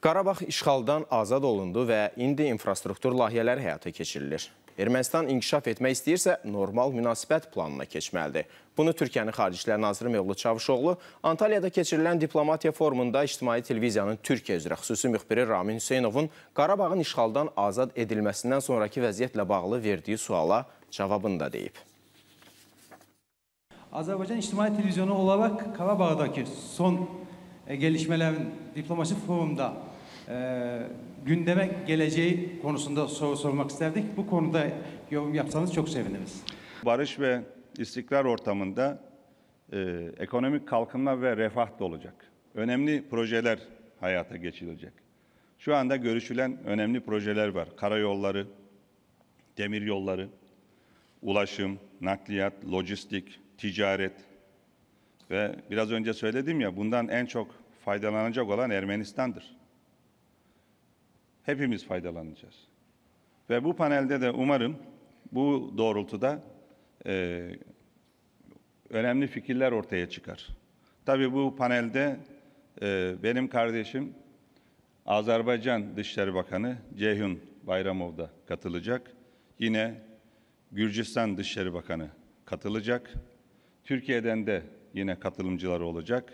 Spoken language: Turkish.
Qarabağ işğaldan azad olundu və indi infrastruktur layihələri həyata keçirilir. Ermənistan inkişaf etmək istəyirsə, normal münasibət planına keçməlidir. Bunu Türkiyənin Xarici İşlər Naziri Mevlud Çavuşoğlu Antalyada keçirilən diplomatiya forumunda ictimai televiziyanın Türkiyə üzrə xüsusi müxbiri Ramin Hüseynovun Qarabağın işğaldan azad edilməsindən sonraki vəziyyətlə bağlı verdiyi suala cavabını da deyib. Azərbaycan İctimai Televizyonu olaraq Qarabağdakı son E, Gelişmeler diplomasi forumda e, gündeme geleceği konusunda soru sormak isterdik. Bu konuda yorum yapsanız çok seviniriz. Barış ve istikrar ortamında e, ekonomik kalkınma ve refah da olacak. Önemli projeler hayata geçirilecek. Şu anda görüşülen önemli projeler var. Karayolları, demir yolları, ulaşım, nakliyat, lojistik, ticaret, ve biraz önce söyledim ya bundan en çok faydalanacak olan Ermenistan'dır. Hepimiz faydalanacağız. Ve bu panelde de umarım bu doğrultuda e, önemli fikirler ortaya çıkar. Tabii bu panelde e, benim kardeşim Azerbaycan Dışişleri Bakanı Ceyhun Bayramov da katılacak. Yine Gürcistan Dışişleri Bakanı katılacak. Türkiye'den de yine katılımcılar olacak.